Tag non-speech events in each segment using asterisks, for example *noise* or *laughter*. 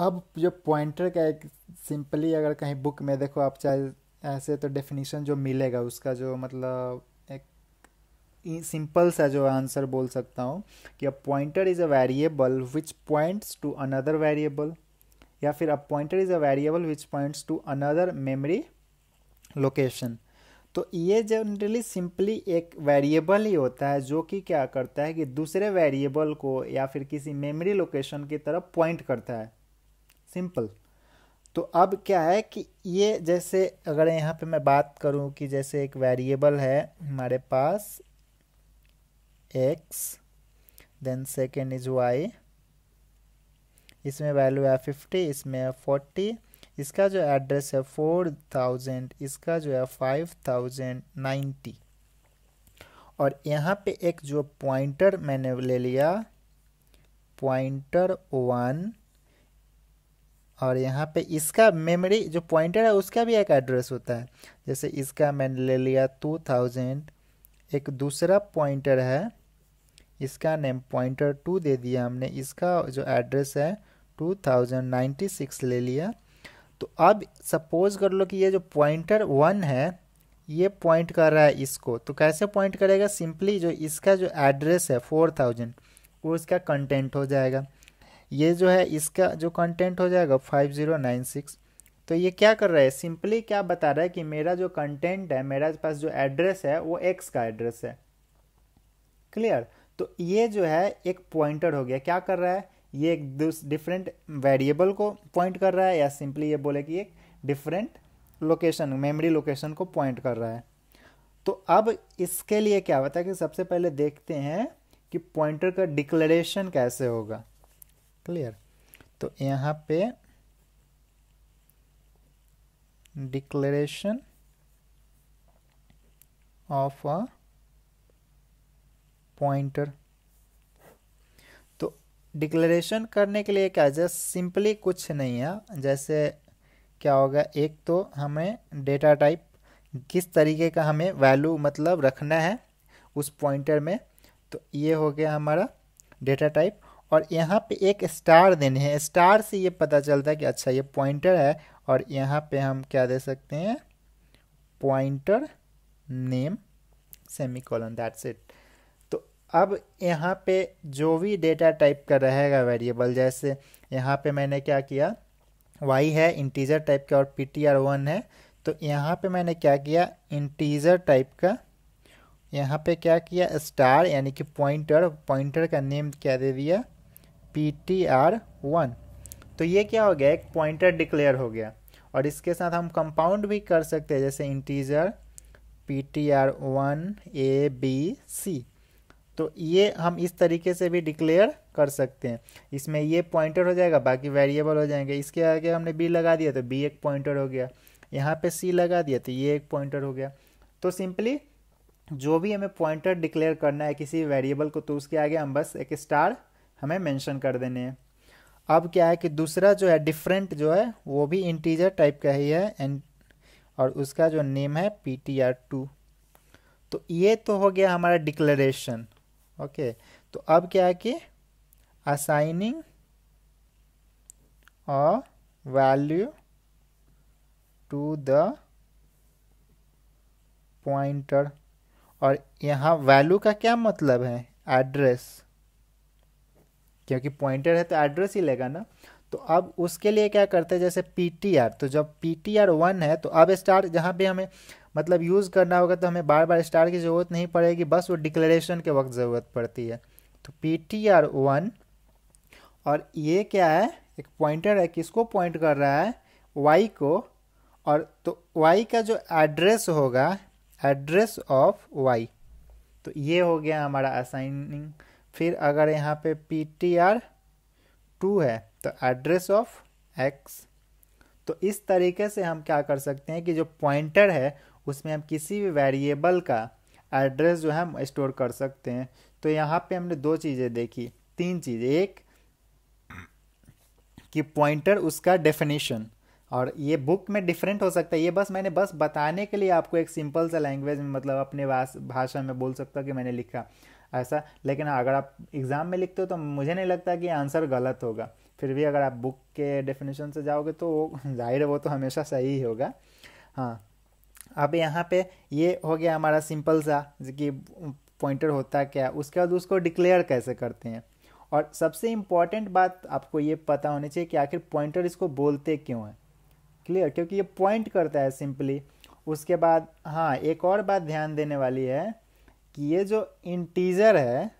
अब जो पॉइंटर का एक सिंपली अगर कहीं बुक में देखो आप चाहे ऐसे तो डेफिनेशन जो मिलेगा उसका जो मतलब एक सिंपल सा जो आंसर बोल सकता हूँ कि a pointer is a variable which points to another variable या फिर a pointer is a variable which points to another memory location तो ये जनरली सिंपली एक वेरिएबल ही होता है जो कि क्या करता है कि दूसरे वेरिएबल को या फिर किसी मेमोरी लोकेशन की तरफ पॉइंट करता है सिंपल तो अब क्या है कि ये जैसे अगर यहाँ पे मैं बात करूँ कि जैसे एक वेरिएबल है हमारे पास X then second is Y इसमें वैल्यू है फिफ्टी इसमें है फोर्टी इसका जो एड्रेस है फोर थाउजेंड इसका जो है फाइव थाउजेंड नाइन्टी और यहाँ पे एक जो पॉइंटर मैंने ले लिया पॉइंटर वन और यहाँ पे इसका मेमोरी जो पॉइंटर है उसका भी एक एड्रेस होता है जैसे इसका मैंने ले लिया टू थाउजेंड एक दूसरा पॉइंटर है इसका नेम पॉइंटर टू दे दिया हमने इसका जो एड्रेस है टू थाउजेंड नाइन्टी सिक्स ले लिया तो अब सपोज कर लो कि ये जो पॉइंटर वन है ये पॉइंट कर रहा है इसको तो कैसे पॉइंट करेगा सिंपली जो इसका जो एड्रेस है फोर थाउजेंड वो इसका कंटेंट हो जाएगा ये जो है इसका जो कंटेंट हो जाएगा फाइव ज़ीरो नाइन सिक्स तो ये क्या कर रहा है सिंपली क्या बता रहा है कि मेरा जो कंटेंट है मेरा पास जो एड्रेस है वो एक्स का एड्रेस है क्लियर तो ये जो है एक पॉइंटर हो गया क्या कर रहा है ये एक डिफरेंट वेरिएबल को पॉइंट कर रहा है या सिंपली ये बोले कि एक डिफरेंट लोकेशन मेमोरी लोकेशन को पॉइंट कर रहा है तो अब इसके लिए क्या होता है कि सबसे पहले देखते हैं कि पॉइंटर का डिक्लेरेशन कैसे होगा क्लियर तो यहाँ पे डिक्लेरेशन ऑफ अ पॉइंटर तो डिक्लेरेशन करने के लिए क्या जस्ट सिंपली कुछ नहीं है जैसे क्या होगा एक तो हमें डेटा टाइप किस तरीके का हमें वैल्यू मतलब रखना है उस पॉइंटर में तो ये हो गया हमारा डेटा टाइप और यहाँ पे एक स्टार देने हैं स्टार से ये पता चलता है कि अच्छा ये पॉइंटर है और यहाँ पे हम क्या दे सकते हैं pointer name semicolon that's it तो अब यहाँ पे जो भी डेटा टाइप का रहेगा वेरिएबल जैसे यहाँ पे मैंने क्या किया वाई है इंटीजर टाइप का और पी टी आर वन है तो यहाँ पे मैंने क्या किया इंटीजर टाइप का यहाँ पे क्या किया स्टार यानी कि पॉइंटर पॉइंटर का नेम क्या दे दिया पी टी आर वन तो ये क्या हो गया एक पॉइंटर डिक्लेयर हो गया और इसके साथ हम कंपाउंड भी कर सकते हैं जैसे integer P T R one A B C तो ये हम इस तरीके से भी डिक्लेयर कर सकते हैं इसमें ये पॉइंटर हो जाएगा बाकी वेरिएबल हो जाएंगे इसके आगे हमने बी लगा दिया तो बी एक पॉइंटर हो गया यहाँ पे सी लगा दिया तो ये एक पॉइंटर हो गया तो सिंपली जो भी हमें पॉइंटर डिक्लेयर करना है किसी वेरिएबल को तो उसके आगे हम बस एक स्टार हमें मेंशन कर देने हैं अब क्या है कि दूसरा जो है डिफरेंट जो है वो भी इंटीजर टाइप का ही है एंड और उसका जो नेम है पी टी आर टू तो ये तो हो गया हमारा डिक्लेरेशन ओके तो अब क्या है कि assigning a value to the pointer और यहाँ वैल्यू का क्या मतलब है एड्रेस क्योंकि पॉइंटर है तो एड्रेस ही लेगा ना तो अब उसके लिए क्या करते हैं जैसे पी टी आर तो जब पी टी आर वन है तो अब स्टार जहाँ पे हमें मतलब यूज़ करना होगा तो हमें बार बार स्टार की ज़रूरत नहीं पड़ेगी बस वो डिक्लेरेशन के वक्त ज़रूरत पड़ती है तो पी टी आर वन और ये क्या है एक पॉइंटर है किसको पॉइंट कर रहा है वाई को और तो वाई का जो एड्रेस होगा एड्रेस ऑफ वाई तो ये हो गया हमारा असाइनिंग फिर अगर यहाँ पे पी टी आर टू है तो एड्रेस ऑफ एक्स तो इस तरीके से हम क्या कर सकते हैं कि जो पॉइंटर है उसमें हम किसी भी वेरिएबल का एड्रेस जो है हम स्टोर कर सकते हैं तो यहाँ पे हमने दो चीज़ें देखी तीन चीज़ एक कि पॉइंटर उसका डेफिनेशन और ये बुक में डिफरेंट हो सकता है ये बस मैंने बस बताने के लिए आपको एक सिंपल सा लैंग्वेज में मतलब अपने भाषा में बोल सकता कि मैंने लिखा ऐसा लेकिन अगर आप एग्ज़ाम में लिखते हो तो मुझे नहीं लगता कि आंसर गलत होगा फिर भी अगर आप बुक के डेफिनेशन से जाओगे तो वो *laughs* जाहिर है वो तो हमेशा सही ही होगा हाँ अब यहाँ पे ये हो गया हमारा सिंपल सा कि पॉइंटर होता क्या उसके बाद उसको डिक्लेयर कैसे करते हैं और सबसे इम्पॉर्टेंट बात आपको ये पता होनी चाहिए कि आखिर पॉइंटर इसको बोलते क्यों हैं क्लियर क्योंकि ये पॉइंट करता है सिंपली उसके बाद हाँ एक और बात ध्यान देने वाली है कि ये जो इंटीज़र है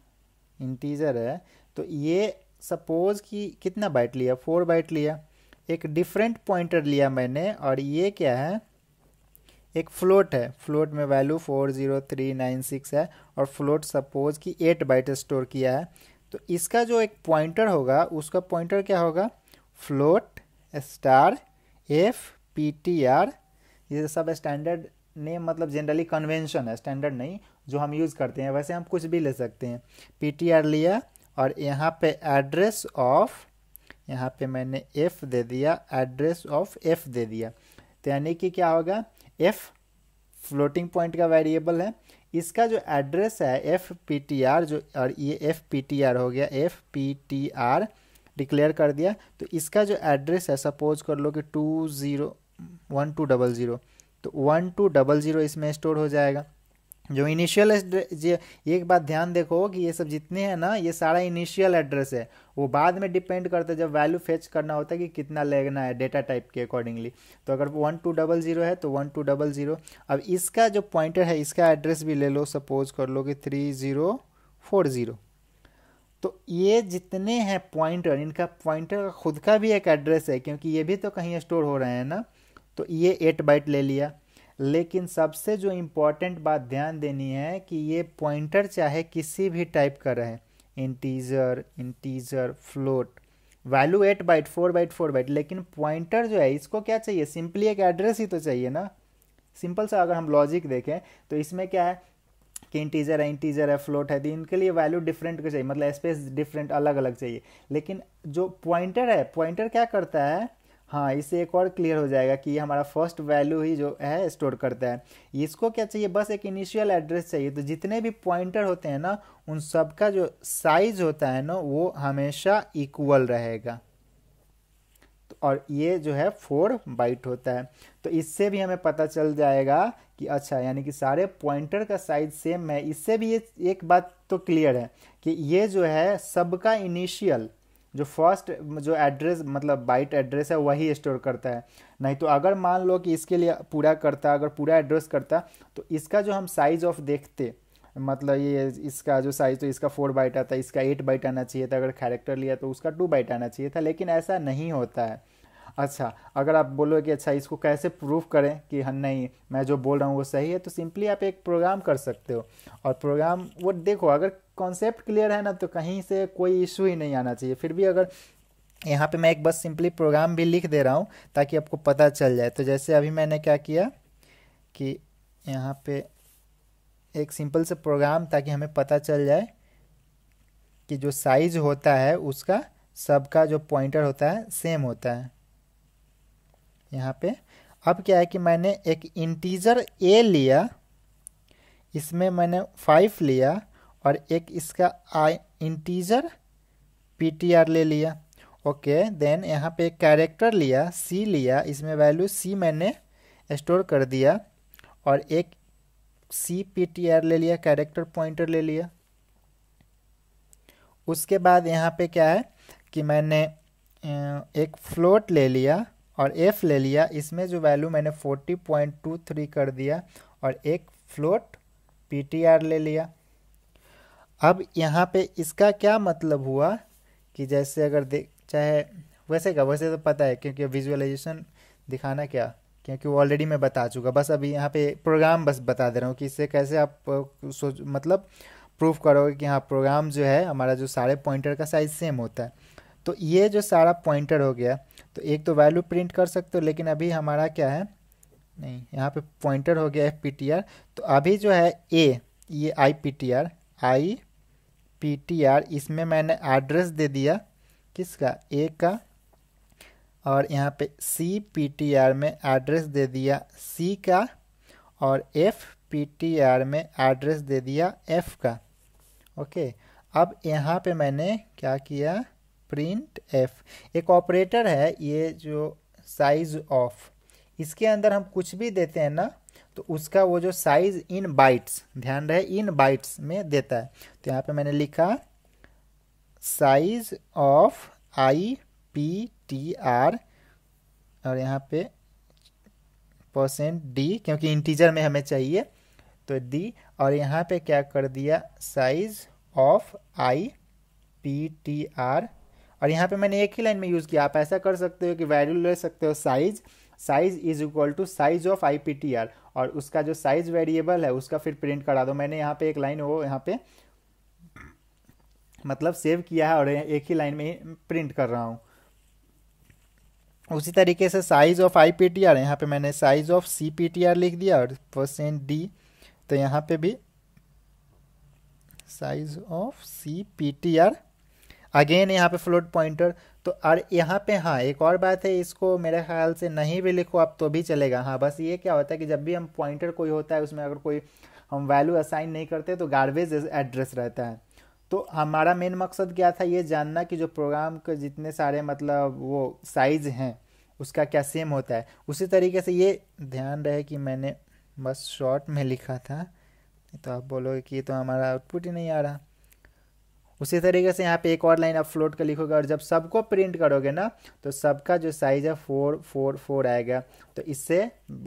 इंटीज़र है तो ये सपोज़ कि कितना बाइट लिया फोर बाइट लिया एक डिफरेंट पॉइंटर लिया मैंने और ये क्या है एक फ्लोट है फ्लोट में value four zero three nine six है और फ्लोट सपोज कि एट बाइट स्टोर किया है तो इसका जो एक पॉइंटर होगा उसका पॉइंटर क्या होगा float star F P T R ये सब स्टैंडर्ड नेम मतलब जनरली कन्वेंशन है स्टैंडर्ड नहीं जो हम यूज़ करते हैं वैसे हम कुछ भी ले सकते हैं पी लिया और यहाँ पे एड्रेस ऑफ यहाँ पे मैंने एफ दे दिया एड्रेस ऑफ एफ दे दिया तो यानी कि क्या होगा एफ फ्लोटिंग पॉइंट का वेरिएबल है इसका जो एड्रेस है एफ पी टी आर जो और ये एफ पी टी आर हो गया F P T R declare कर दिया तो इसका जो एड्रेस है सपोज कर लो कि two zero one two double zero तो वन टू डबल ज़ीरो इसमें स्टोर हो जाएगा जो इनिशियल ये एक बात ध्यान देखो कि ये सब जितने हैं ना ये सारा इनिशियल एड्रेस है वो बाद में डिपेंड करता है जब वैल्यू फेच करना होता है कि कितना लेना है डेटा टाइप के अकॉर्डिंगली तो अगर वन टू डबल ज़ीरो है तो वन टू डबल ज़ीरो अब इसका जो पॉइंटर है इसका एड्रेस भी ले लो सपोज कर लो कि थ्री ज़ीरो फोर ज़ीरो तो ये जितने हैं पॉइंटर इनका पॉइंटर खुद का भी एक एड्रेस है क्योंकि ये भी तो कहीं स्टोर हो रहे हैं ना तो ये एट बाइट ले लिया लेकिन सबसे जो इम्पोर्टेंट बात ध्यान देनी है कि ये पॉइंटर चाहे किसी भी टाइप का रहे integer integer float value eight byte four byte four byte लेकिन पॉइंटर जो है इसको क्या चाहिए सिंपली एक एड्रेस ही तो चाहिए ना सिंपल सा अगर हम लॉजिक देखें तो इसमें क्या है कि इंटीजर है इंटीजर है फ्लोट है तो इनके लिए वैल्यू डिफरेंट का चाहिए मतलब स्पेस डिफरेंट अलग अलग चाहिए लेकिन जो पॉइंटर है पॉइंटर क्या करता है हाँ इससे एक और क्लियर हो जाएगा कि ये हमारा फर्स्ट वैल्यू ही जो है स्टोर करता है इसको क्या चाहिए बस एक इनिशियल एड्रेस चाहिए तो जितने भी पॉइंटर होते हैं ना उन सब का जो साइज होता है ना वो हमेशा इक्वल रहेगा तो और ये जो है फोर बाइट होता है तो इससे भी हमें पता चल जाएगा कि अच्छा यानी कि सारे पॉइंटर का साइज सेम है इससे भी ये एक बात तो क्लियर है कि ये जो है सबका इनिशियल जो फर्स्ट जो एड्रेस मतलब बाइट एड्रेस है वही स्टोर करता है नहीं तो अगर मान लो कि इसके लिए पूरा करता अगर पूरा एड्रेस करता तो इसका जो हम साइज ऑफ देखते मतलब ये इसका जो साइज़ तो इसका फोर बाइट आता है इसका एट बाइट आना चाहिए था अगर कैरेक्टर लिया तो उसका टू बाइट आना चाहिए था लेकिन ऐसा नहीं होता है अच्छा अगर आप बोलो कि अच्छा इसको कैसे प्रूफ करें कि हम हाँ, नहीं मैं जो बोल रहा हूँ वो सही है तो सिंपली आप एक प्रोग्राम कर सकते हो और प्रोग्राम वो देखो अगर कॉन्सेप्ट क्लियर है ना तो कहीं से कोई इशू ही नहीं आना चाहिए फिर भी अगर यहाँ पे मैं एक बस सिंपली प्रोग्राम भी लिख दे रहा हूँ ताकि आपको पता चल जाए तो जैसे अभी मैंने क्या किया कि यहाँ पे एक सिंपल से प्रोग्राम ताकि हमें पता चल जाए कि जो साइज होता है उसका सबका जो पॉइंटर होता है सेम होता है यहाँ पे अब क्या है कि मैंने एक इंटीजर ए लिया इसमें मैंने फाइव लिया और एक इसका आई इंटीजर पी ले लिया ओके देन यहाँ पे कैरेक्टर लिया सी लिया इसमें वैल्यू सी मैंने स्टोर कर दिया और एक सी पी ले लिया कैरेक्टर पॉइंटर ले लिया उसके बाद यहाँ पे क्या है कि मैंने एक फ्लोट ले लिया और एफ ले लिया इसमें जो वैल्यू मैंने फोर्टी पॉइंट टू थ्री कर दिया और एक फ्लोट पी ले लिया अब यहाँ पे इसका क्या मतलब हुआ कि जैसे अगर देख चाहे वैसे का वैसे तो पता है क्योंकि विजुअलाइजेशन दिखाना क्या क्योंकि वो ऑलरेडी मैं बता चुका बस अभी यहाँ पे प्रोग्राम बस बता दे रहा हूँ कि इससे कैसे आप सोच मतलब प्रूफ करोगे कि हाँ प्रोग्राम जो है हमारा जो सारे पॉइंटर का साइज सेम होता है तो ये जो सारा पॉइंटर हो गया तो एक तो वैल्यू प्रिंट कर सकते हो लेकिन अभी हमारा क्या है नहीं यहाँ पे पॉइंटर हो गया एफ तो अभी जो है ए ये I P T R I P T R इसमें मैंने एड्रेस दे दिया किसका ए का और यहाँ पे सी पी टी आर में एड्रेस दे दिया सी का और एफ पी टी आर में एड्रेस दे दिया एफ का ओके अब यहाँ पे मैंने क्या किया प्रिंट एफ एक ऑपरेटर है ये जो साइज ऑफ इसके अंदर हम कुछ भी देते हैं ना तो उसका वो जो साइज इन बाइट्स ध्यान रहे इन बाइट्स में देता है तो यहाँ पे मैंने लिखा size of I P T R और यहाँ पे परसेंट डी क्योंकि इंटीजर में हमें चाहिए तो डी और यहाँ पे क्या कर दिया size of I P T R और यहाँ पे मैंने एक ही लाइन में यूज़ किया आप ऐसा कर सकते हो कि वैल्यू ले सकते हो size size is equal to size of I P T R और उसका जो साइज वेरिएबल है उसका फिर प्रिंट करा दो मैंने यहाँ पे एक लाइन वो यहाँ पे मतलब सेव किया है और एक ही लाइन में प्रिंट कर रहा हूँ उसी तरीके से size of I P T R यहाँ पे मैंने size of C P T R लिख दिया और परसेंट डी तो यहाँ पे भी size of C P T R again यहाँ पे फ्लोट पॉइंटर तो और यहाँ पे हाँ एक और बात है इसको मेरे ख्याल से नहीं भी लिखो आप तो भी चलेगा हाँ बस ये क्या होता है कि जब भी हम पॉइंटर कोई होता है उसमें अगर कोई हम वैल्यू असाइन नहीं करते तो गार्बेज एड्रेस रहता है तो हमारा मेन मकसद क्या था ये जानना कि जो प्रोग्राम के जितने सारे मतलब वो साइज़ हैं उसका क्या सेम होता है उसी तरीके से ये ध्यान रहे कि मैंने बस शॉर्ट में लिखा था तो आप बोलोगे कि तो हमारा आउटपुट ही नहीं आ रहा उसी तरीके से यहाँ पे एक और लाइन आप फ्लोट का लिखोगे और जब सबको प्रिंट करोगे ना तो सबका जो साइज है फोर फोर फोर आएगा तो इससे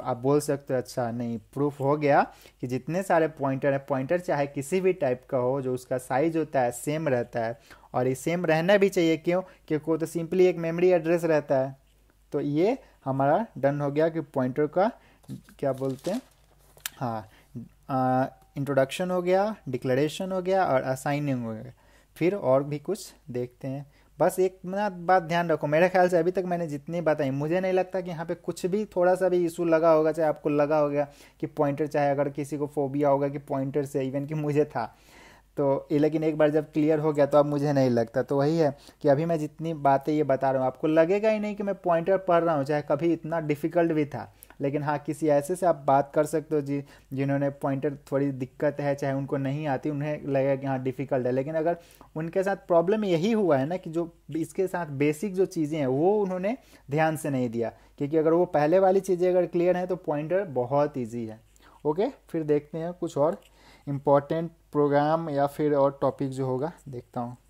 आप बोल सकते हो अच्छा नहीं प्रूफ हो गया कि जितने सारे पॉइंटर हैं पॉइंटर चाहे किसी भी टाइप का हो जो उसका साइज होता है सेम रहता है और ये सेम रहना भी चाहिए क्यों क्योंकि वो तो सिंपली एक मेमोरी एड्रेस रहता है तो ये हमारा डन हो गया कि पॉइंटर का क्या बोलते हैं हाँ इंट्रोडक्शन हो गया डिक्लेरेशन हो गया और असाइनिंग हो गया फिर और भी कुछ देखते हैं बस एक ना बात ध्यान रखो मेरे ख्याल से अभी तक मैंने जितनी बताई मुझे नहीं लगता कि यहाँ पे कुछ भी थोड़ा सा भी इशू लगा होगा चाहे आपको लगा होगा कि पॉइंटर चाहे अगर किसी को फोबिया होगा कि पॉइंटर से इवन कि मुझे था तो लेकिन एक बार जब क्लियर हो गया तो अब मुझे नहीं लगता तो वही है कि अभी मैं जितनी बातें ये बता रहा हूँ आपको लगेगा ही नहीं कि मैं पॉइंटर पढ़ रहा हूँ चाहे कभी इतना डिफिकल्ट भी था लेकिन हाँ किसी ऐसे से आप बात कर सकते हो जी जिन्होंने पॉइंटर थोड़ी दिक्कत है चाहे उनको नहीं आती उन्हें लगेगा कि हाँ डिफ़िकल्ट है लेकिन अगर उनके साथ प्रॉब्लम यही हुआ है ना कि जो इसके साथ बेसिक जो चीज़ें हैं वो उन्होंने ध्यान से नहीं दिया क्योंकि अगर वो पहले वाली चीज़ें अगर क्लियर हैं तो पॉइंटर बहुत ईजी है ओके फिर देखते हैं कुछ और इम्पॉर्टेंट प्रोग्राम या फिर और टॉपिक जो होगा देखता हूँ